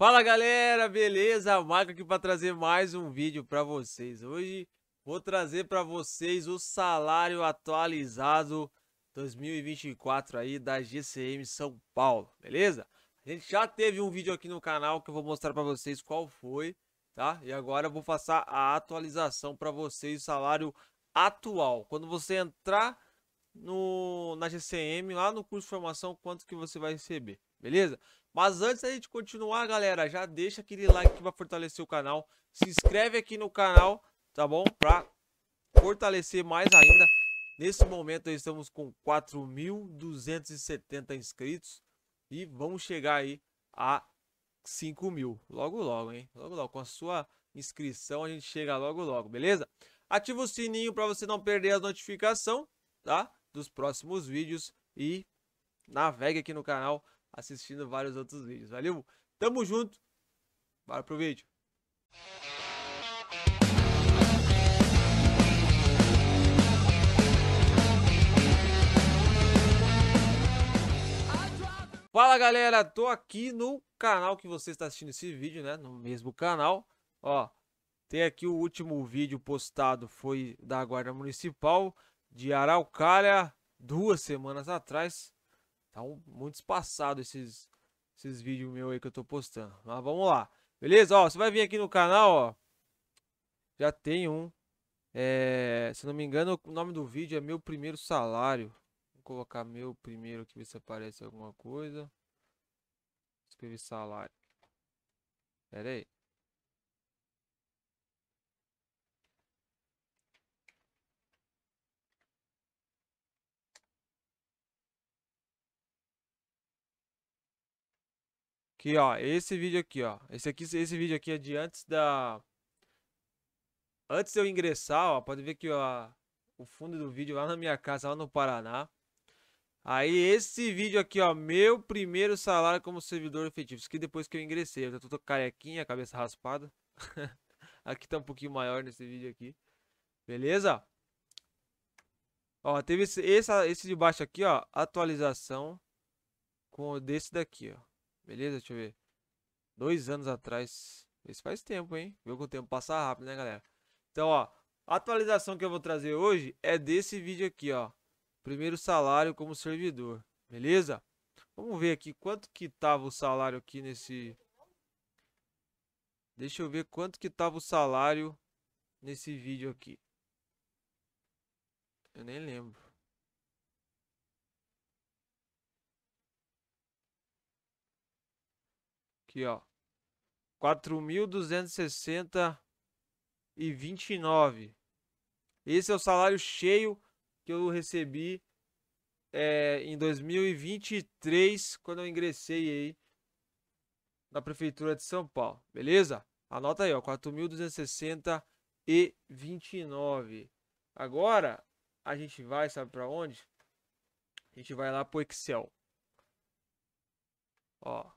Fala galera, beleza? Marco aqui para trazer mais um vídeo para vocês. Hoje vou trazer para vocês o salário atualizado 2024 aí da GCM São Paulo, beleza? A gente já teve um vídeo aqui no canal que eu vou mostrar para vocês qual foi, tá? E agora eu vou passar a atualização para vocês, o salário atual. Quando você entrar no, na GCM, lá no curso de formação, quanto que você vai receber, beleza? Mas antes da gente continuar, galera, já deixa aquele like que vai fortalecer o canal. Se inscreve aqui no canal, tá bom? Pra fortalecer mais ainda. Nesse momento estamos com 4.270 inscritos. E vamos chegar aí a 5.000. mil. Logo, logo, hein? Logo, logo. Com a sua inscrição a gente chega logo, logo, beleza? Ativa o sininho para você não perder a notificação, tá? Dos próximos vídeos e navegue aqui no canal assistindo vários outros vídeos. Valeu? Tamo junto. Bora pro vídeo. Fala galera, tô aqui no canal que você está assistindo esse vídeo, né? No mesmo canal. Ó, tem aqui o último vídeo postado foi da Guarda Municipal de Araucária, duas semanas atrás. Tá um, muito espaçado esses, esses vídeos meus aí que eu tô postando. Mas vamos lá. Beleza? Ó, você vai vir aqui no canal, ó. Já tem um. É, se não me engano, o nome do vídeo é Meu Primeiro Salário. Vou colocar meu primeiro aqui, ver se aparece alguma coisa. Escrevi salário. Pera aí. Que, ó, esse vídeo aqui, ó. Esse, aqui, esse vídeo aqui é de antes da... Antes de eu ingressar, ó, pode ver que ó, o fundo do vídeo lá na minha casa, lá no Paraná. Aí esse vídeo aqui, ó, meu primeiro salário como servidor efetivo. Isso aqui depois que eu ingressei, eu já tô, tô carequinha, cabeça raspada. aqui tá um pouquinho maior nesse vídeo aqui. Beleza? Ó, teve esse, esse, esse de baixo aqui, ó, atualização com desse daqui, ó. Beleza? Deixa eu ver. Dois anos atrás. Isso faz tempo, hein? Viu que o tempo passa rápido, né, galera? Então, ó. A atualização que eu vou trazer hoje é desse vídeo aqui, ó. Primeiro salário como servidor. Beleza? Vamos ver aqui quanto que tava o salário aqui nesse... Deixa eu ver quanto que tava o salário nesse vídeo aqui. Eu nem lembro. Aqui, ó. 4.260 e Esse é o salário cheio que eu recebi é, em 2023, quando eu ingressei aí na Prefeitura de São Paulo, beleza? Anota aí, ó, 4.260 e Agora, a gente vai, sabe para onde? A gente vai lá pro Excel. Ó,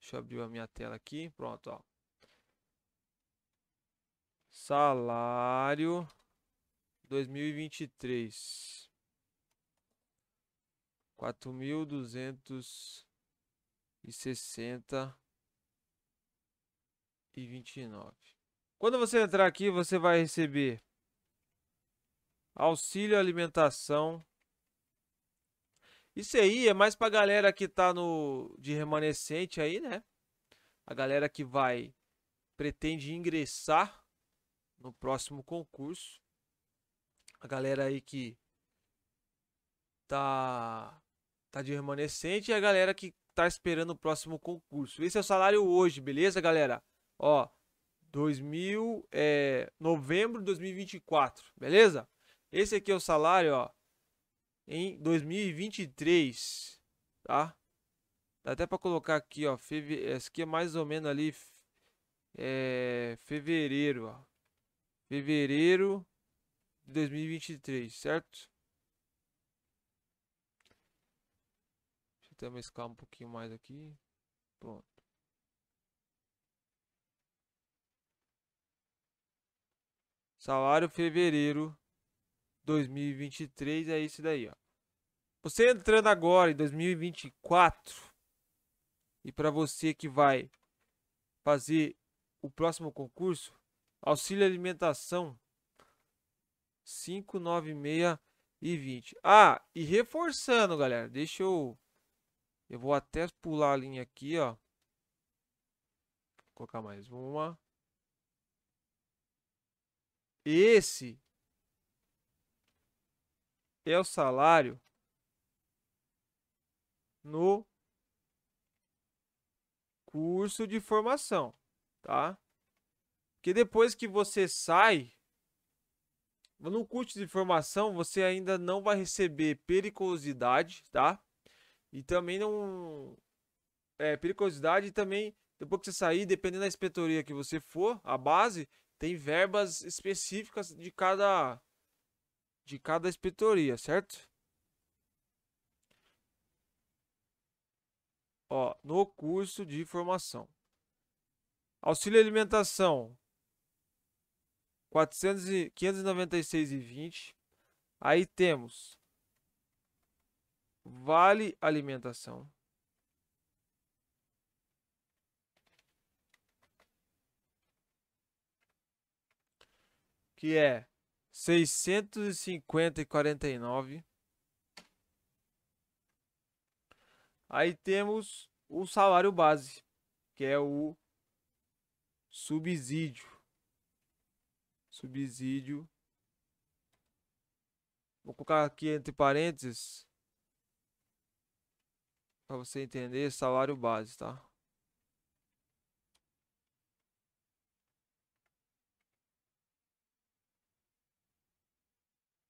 Deixa eu abrir a minha tela aqui. Pronto, ó. Salário 2023. 4.260 e 29. Quando você entrar aqui, você vai receber auxílio alimentação isso aí é mais pra galera que tá no de remanescente aí, né? A galera que vai pretende ingressar no próximo concurso. A galera aí que tá tá de remanescente e a galera que tá esperando o próximo concurso. Esse é o salário hoje, beleza, galera? Ó, 2000 é novembro de 2024, beleza? Esse aqui é o salário, ó em 2023, tá? Dá até para colocar aqui, ó, feve... esse aqui é mais ou menos ali é... fevereiro, ó. Fevereiro de 2023, certo? Deixa eu também escalar um pouquinho mais aqui. Pronto. Salário fevereiro 2023 é isso daí, ó. Você entrando agora em 2024 e para você que vai fazer o próximo concurso, auxílio alimentação 596 e 20. Ah, e reforçando, galera, deixa eu eu vou até pular a linha aqui, ó. Vou colocar mais uma. Esse é o salário no curso de formação, tá? Porque depois que você sai, no curso de formação você ainda não vai receber periculosidade, tá? E também não. É, periculosidade também, depois que você sair, dependendo da inspetoria que você for, a base, tem verbas específicas de cada de cada inspetoria, certo? Ó, no curso de formação. Auxílio alimentação, 596,20. Aí temos Vale Alimentação. Que é 650 e Aí temos o salário base, que é o subsídio. Subsídio. Vou colocar aqui entre parênteses para você entender salário base, tá?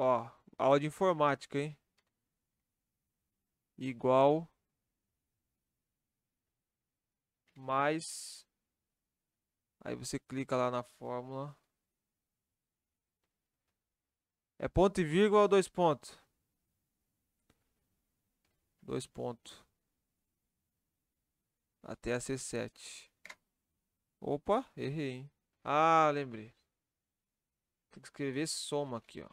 Ó, aula de informática, hein? Igual mais aí você clica lá na fórmula é ponto e vírgula ou dois pontos dois pontos até a C7 opa errei hein? ah lembrei tem que escrever soma aqui ó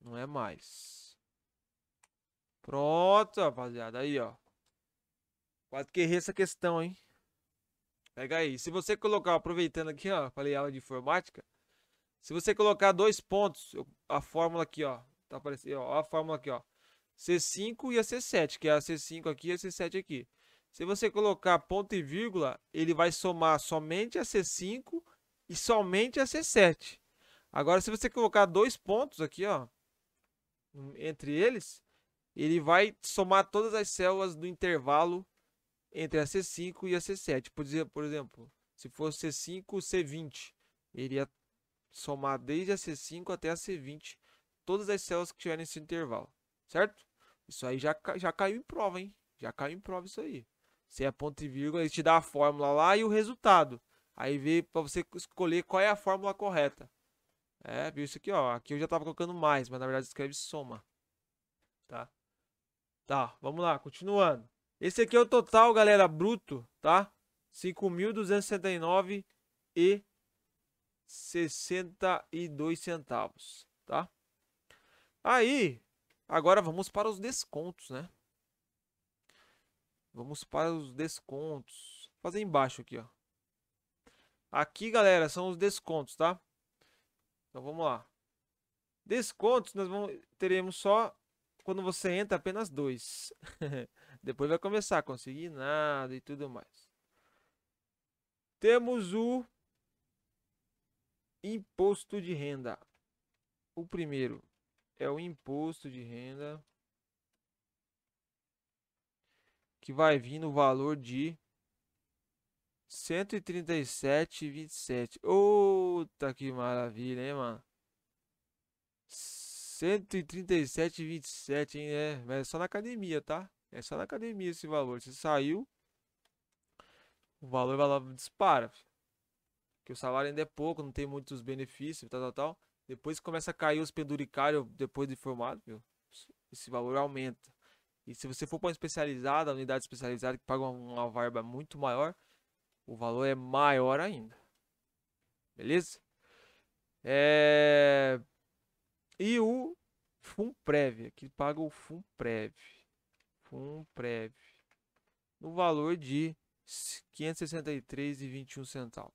não é mais. Pronto, rapaziada. Aí, ó. Quase que errei essa questão, hein? Pega aí. Se você colocar, aproveitando aqui, ó. Falei aula de informática. Se você colocar dois pontos, a fórmula aqui, ó. Tá aparecendo, ó. A fórmula aqui, ó. C5 e a C7, que é a C5 aqui e a C7 aqui. Se você colocar ponto e vírgula, ele vai somar somente a C5 e somente a C7. Agora, se você colocar dois pontos aqui, ó, entre eles, ele vai somar todas as células do intervalo entre a C5 e a C7. Por exemplo, por exemplo se fosse C5, C20, ele ia somar desde a C5 até a C20 todas as células que tiverem nesse intervalo, certo? Isso aí já, já caiu em prova, hein? Já caiu em prova isso aí. Você é ponto e vírgula, ele te dá a fórmula lá e o resultado. Aí vê para você escolher qual é a fórmula correta. É, viu isso aqui, ó. Aqui eu já tava colocando mais, mas na verdade escreve soma. Tá? Tá, vamos lá, continuando. Esse aqui é o total, galera, bruto, tá? 5.279 e 62 centavos, tá? Aí, agora vamos para os descontos, né? Vamos para os descontos. Vou fazer embaixo aqui, ó. Aqui, galera, são os descontos, tá? Então vamos lá. Descontos nós vamos, teremos só quando você entra apenas dois. Depois vai começar a conseguir nada e tudo mais. Temos o imposto de renda. O primeiro é o imposto de renda que vai vir no valor de 137,27. Ô, oh, Puta que maravilha, hein, mano? 137,27, hein? né? mas é só na academia, tá? É só na academia esse valor. Se saiu, o valor vai lá dispara. Porque o salário ainda é pouco, não tem muitos benefícios, tal, tal, tal. Depois que começa a cair os penduricários depois de formado, viu? esse valor aumenta. E se você for para uma especializada, unidade especializada que paga uma, uma verba muito maior, o valor é maior ainda beleza? É... E o FUNPREV, aqui paga o FUNPREV, FUNPREV, no valor de R$ 563,21.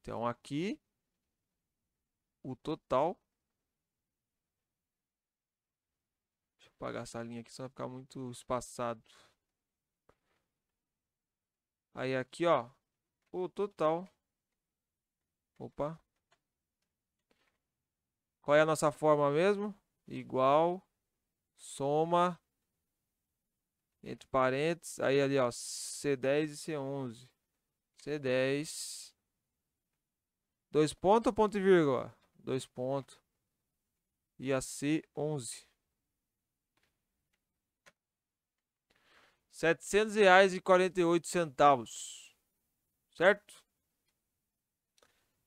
Então, aqui, o total... Deixa eu apagar essa linha aqui, senão vai ficar muito espaçado. Aí, aqui, ó, o total Opa. Qual é a nossa forma mesmo? Igual. Soma. Entre parênteses. Aí ali, ó. C10 e C11. C10. Dois pontos ou ponto e vírgula? Dois pontos. E a C11. 700 reais e 48 centavos. Certo?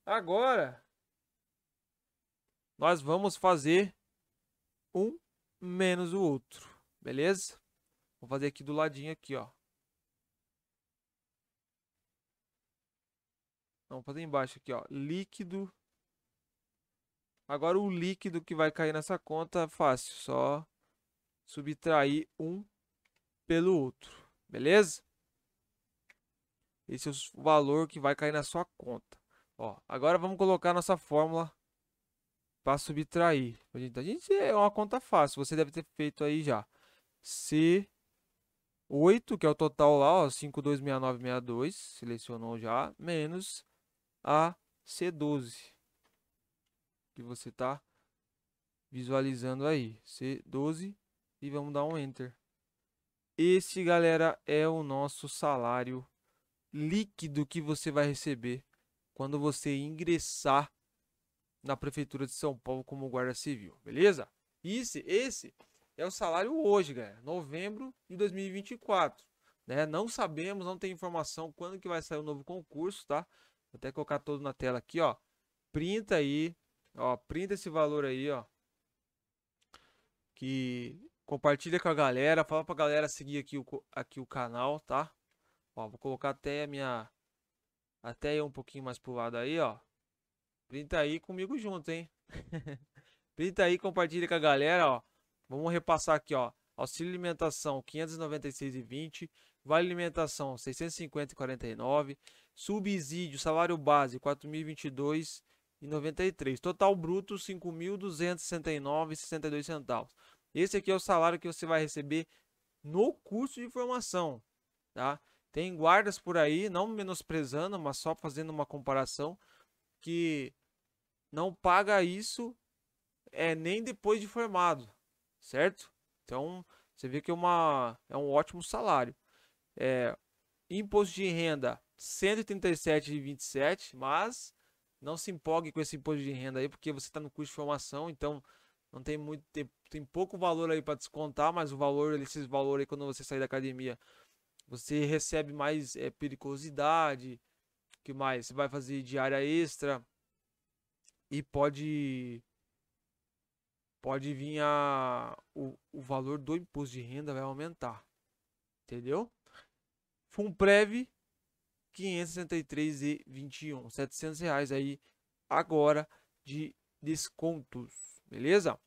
Agora, nós vamos fazer um menos o outro, beleza? Vou fazer aqui do ladinho aqui, ó. Não, vou fazer embaixo aqui, ó. Líquido. Agora o líquido que vai cair nessa conta, fácil. Só subtrair um pelo outro, beleza? Esse é o valor que vai cair na sua conta. Ó, agora vamos colocar a nossa fórmula para subtrair. A gente, a gente é uma conta fácil, você deve ter feito aí já. C 8, que é o total lá, ó, 526962, selecionou já, menos a C12, que você tá visualizando aí, C12, e vamos dar um Enter. Esse, galera, é o nosso salário líquido que você vai receber quando você ingressar na prefeitura de São Paulo como guarda civil, beleza? Esse, esse é o salário hoje, galera, novembro de 2024, né? Não sabemos, não tem informação quando que vai sair o novo concurso, tá? Vou até colocar todo na tela aqui, ó. Printa aí, ó, printa esse valor aí, ó. Que compartilha com a galera, fala pra galera seguir aqui o, aqui o canal, tá? Ó, vou colocar até a minha até eu um pouquinho mais pro lado aí, ó. Printa aí comigo junto, hein? Printa aí, compartilha com a galera, ó. Vamos repassar aqui, ó. Auxílio alimentação 596,20, vale alimentação 650,49, subsídio, salário base 4.022,93, total bruto 5.269,62 centavos. Esse aqui é o salário que você vai receber no curso de formação, tá? Tem guardas por aí, não menosprezando, mas só fazendo uma comparação, que não paga isso é nem depois de formado, certo? Então, você vê que é, uma, é um ótimo salário. É, imposto de renda, 137,27, mas não se empolgue com esse imposto de renda aí, porque você está no curso de formação, então não tem muito tem, tem pouco valor aí para descontar, mas o valor, esses valores aí quando você sair da academia, você recebe mais é, periculosidade. que mais? Você vai fazer diária extra. E pode. Pode vir a. O, o valor do imposto de renda vai aumentar. Entendeu? Fumprev 563,21. 700 reais aí agora de descontos. Beleza?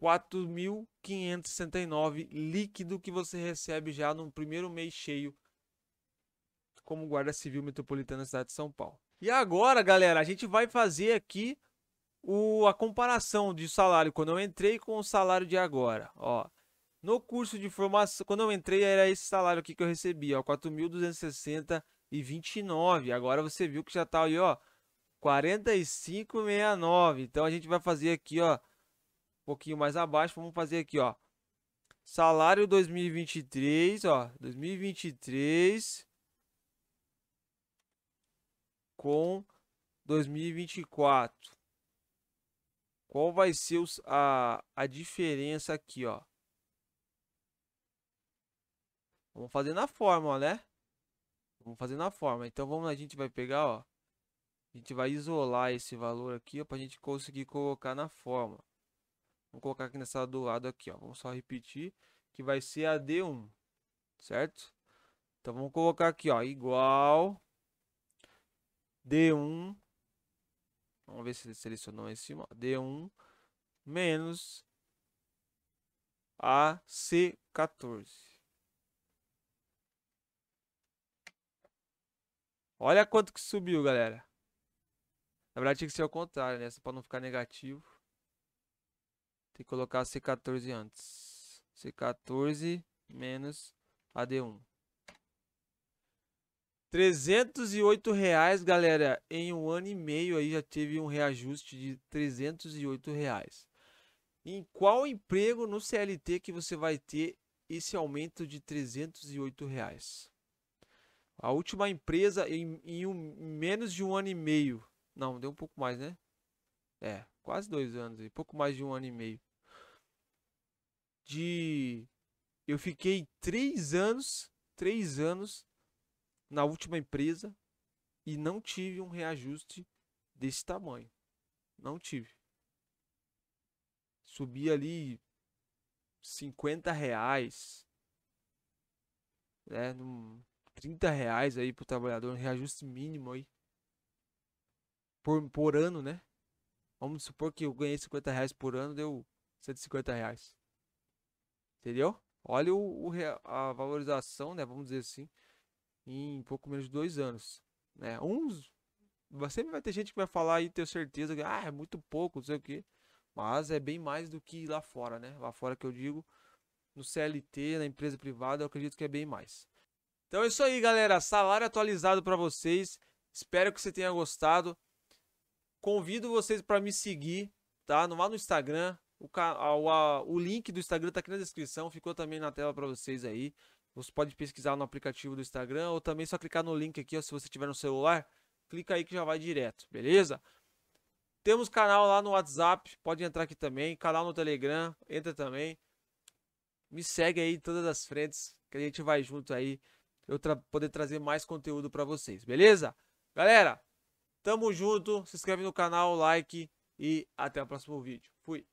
4.569 líquido que você recebe já no primeiro mês cheio como Guarda Civil Metropolitana da cidade de São Paulo. E agora, galera, a gente vai fazer aqui o, a comparação de salário quando eu entrei com o salário de agora, ó. No curso de formação, quando eu entrei era esse salário aqui que eu recebi, ó, 4.260 e Agora você viu que já tá aí, ó, 45,69. Então a gente vai fazer aqui, ó, pouquinho mais abaixo, vamos fazer aqui, ó. Salário 2023, ó, 2023 com 2024. Qual vai ser os, a, a diferença aqui, ó? Vamos fazer na forma né? Vamos fazer na forma. Então vamos, a gente vai pegar, ó. A gente vai isolar esse valor aqui, ó, pra gente conseguir colocar na forma Vou colocar aqui nessa do lado aqui, ó. Vamos só repetir que vai ser a D1, certo? Então vamos colocar aqui, ó, igual D1. Vamos ver se ele selecionou em cima, D1 menos A C 14 Olha quanto que subiu, galera. Na verdade tinha que ser o contrário, né? Só para não ficar negativo. Tem que colocar C14 antes. C14 menos AD1. 308 reais, galera. Em um ano e meio aí já teve um reajuste de 308 reais. Em qual emprego no CLT que você vai ter esse aumento de 308 reais? A última empresa em, em um, menos de um ano e meio. Não, deu um pouco mais, né? É, quase dois anos, aí pouco mais de um ano e meio de. Eu fiquei três anos, três anos na última empresa e não tive um reajuste desse tamanho. Não tive. Subi ali 50 reais, né? 30 reais aí pro trabalhador, um reajuste mínimo aí. Por, por ano, né? Vamos supor que eu ganhei 50 reais por ano, deu 150 reais. Entendeu? Olha o, o, a valorização, né? Vamos dizer assim, em pouco menos de dois anos. Né? Uns. Sempre vai ter gente que vai falar e ter certeza que ah, é muito pouco, não sei o que. Mas é bem mais do que lá fora, né? Lá fora que eu digo, no CLT, na empresa privada, eu acredito que é bem mais. Então é isso aí, galera. Salário atualizado para vocês. Espero que você tenha gostado. Convido vocês para me seguir, tá? Lá no Instagram, o, a, o link do Instagram tá aqui na descrição, ficou também na tela para vocês aí. Você pode pesquisar no aplicativo do Instagram ou também só clicar no link aqui, ó, se você tiver no celular, clica aí que já vai direto, beleza? Temos canal lá no WhatsApp, pode entrar aqui também, canal no Telegram, entra também. Me segue aí em todas as frentes, que a gente vai junto aí, eu tra poder trazer mais conteúdo para vocês, beleza? Galera, tamo junto, se inscreve no canal, like e até o próximo vídeo. Fui!